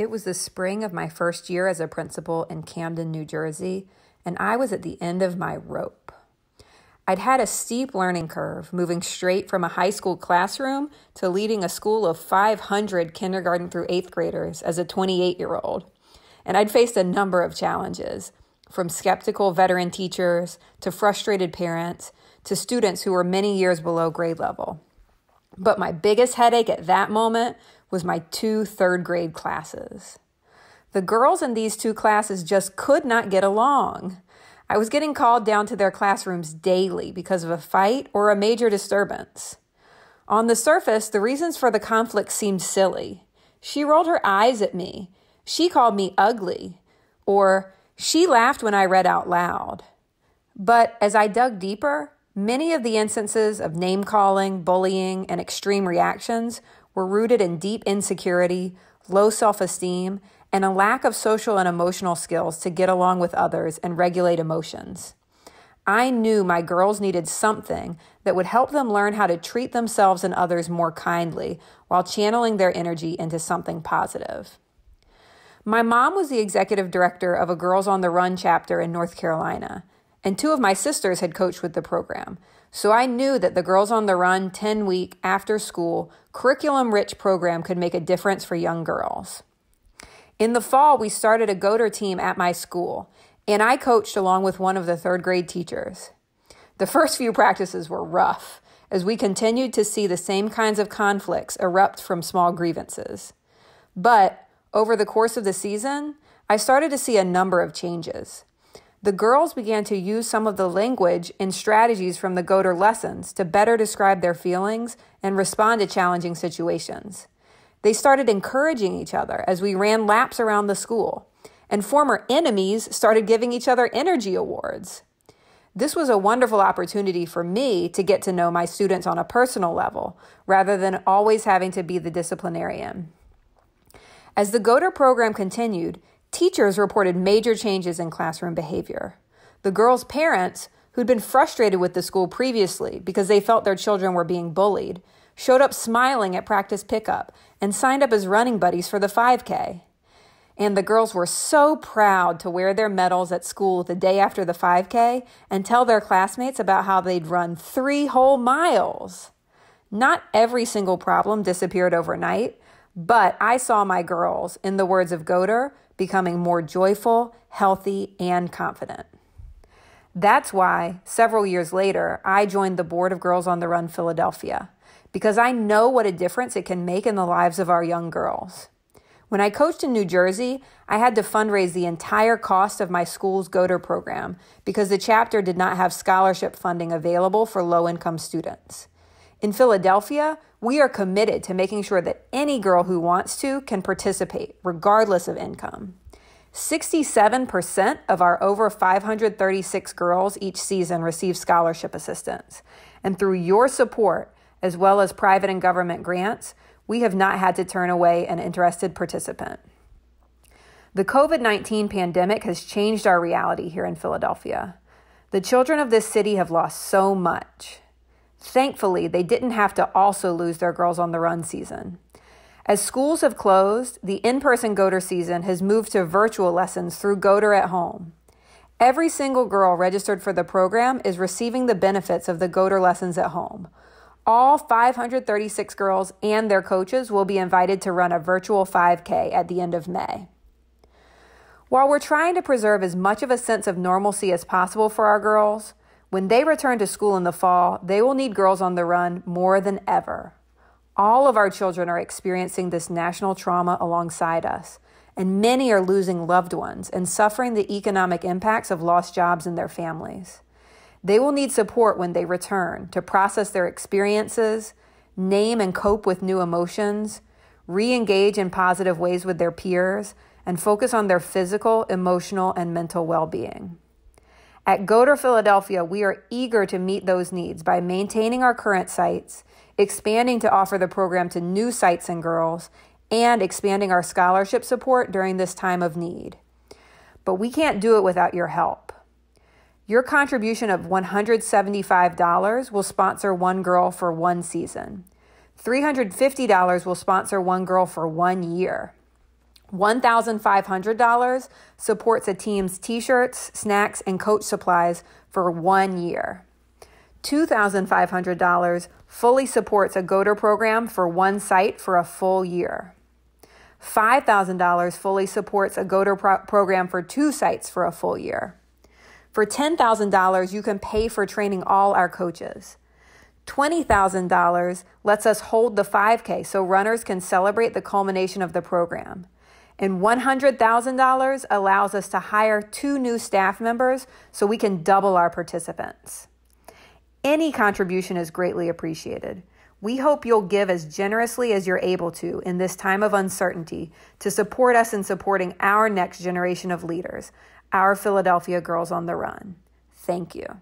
It was the spring of my first year as a principal in Camden, New Jersey, and I was at the end of my rope. I'd had a steep learning curve, moving straight from a high school classroom to leading a school of 500 kindergarten through eighth graders as a 28 year old. And I'd faced a number of challenges, from skeptical veteran teachers to frustrated parents to students who were many years below grade level. But my biggest headache at that moment was my two third grade classes. The girls in these two classes just could not get along. I was getting called down to their classrooms daily because of a fight or a major disturbance. On the surface, the reasons for the conflict seemed silly. She rolled her eyes at me. She called me ugly. Or she laughed when I read out loud. But as I dug deeper, Many of the instances of name calling, bullying, and extreme reactions were rooted in deep insecurity, low self esteem, and a lack of social and emotional skills to get along with others and regulate emotions. I knew my girls needed something that would help them learn how to treat themselves and others more kindly while channeling their energy into something positive. My mom was the executive director of a Girls on the Run chapter in North Carolina and two of my sisters had coached with the program. So I knew that the Girls on the Run 10 week after school curriculum rich program could make a difference for young girls. In the fall, we started a Goader team at my school, and I coached along with one of the third grade teachers. The first few practices were rough as we continued to see the same kinds of conflicts erupt from small grievances. But over the course of the season, I started to see a number of changes. The girls began to use some of the language and strategies from the Goder lessons to better describe their feelings and respond to challenging situations. They started encouraging each other as we ran laps around the school, and former enemies started giving each other energy awards. This was a wonderful opportunity for me to get to know my students on a personal level rather than always having to be the disciplinarian. As the Goder program continued, Teachers reported major changes in classroom behavior. The girls' parents, who'd been frustrated with the school previously because they felt their children were being bullied, showed up smiling at practice pickup and signed up as running buddies for the 5K. And the girls were so proud to wear their medals at school the day after the 5K and tell their classmates about how they'd run three whole miles. Not every single problem disappeared overnight, but I saw my girls, in the words of Goder, becoming more joyful, healthy, and confident. That's why several years later, I joined the board of Girls on the Run Philadelphia because I know what a difference it can make in the lives of our young girls. When I coached in New Jersey, I had to fundraise the entire cost of my school's Goder program because the chapter did not have scholarship funding available for low income students. In Philadelphia, we are committed to making sure that any girl who wants to can participate, regardless of income. 67% of our over 536 girls each season receive scholarship assistance. And through your support, as well as private and government grants, we have not had to turn away an interested participant. The COVID 19 pandemic has changed our reality here in Philadelphia. The children of this city have lost so much. Thankfully, they didn't have to also lose their Girls on the Run season. As schools have closed, the in person Goader season has moved to virtual lessons through Goader at Home. Every single girl registered for the program is receiving the benefits of the Goader lessons at home. All 536 girls and their coaches will be invited to run a virtual 5K at the end of May. While we're trying to preserve as much of a sense of normalcy as possible for our girls, when they return to school in the fall, they will need girls on the run more than ever. All of our children are experiencing this national trauma alongside us, and many are losing loved ones and suffering the economic impacts of lost jobs in their families. They will need support when they return to process their experiences, name and cope with new emotions, re engage in positive ways with their peers, and focus on their physical, emotional, and mental well being. At Goder Philadelphia, we are eager to meet those needs by maintaining our current sites, expanding to offer the program to new sites and girls, and expanding our scholarship support during this time of need. But we can't do it without your help. Your contribution of $175 will sponsor one girl for one season. $350 will sponsor one girl for one year. $1,500 supports a team's t shirts, snacks, and coach supplies for one year. $2,500 fully supports a GODER program for one site for a full year. $5,000 fully supports a GODER pro program for two sites for a full year. For $10,000, you can pay for training all our coaches. $20,000 lets us hold the 5K so runners can celebrate the culmination of the program. And $100,000 allows us to hire two new staff members so we can double our participants. Any contribution is greatly appreciated. We hope you'll give as generously as you're able to in this time of uncertainty to support us in supporting our next generation of leaders, our Philadelphia Girls on the Run. Thank you.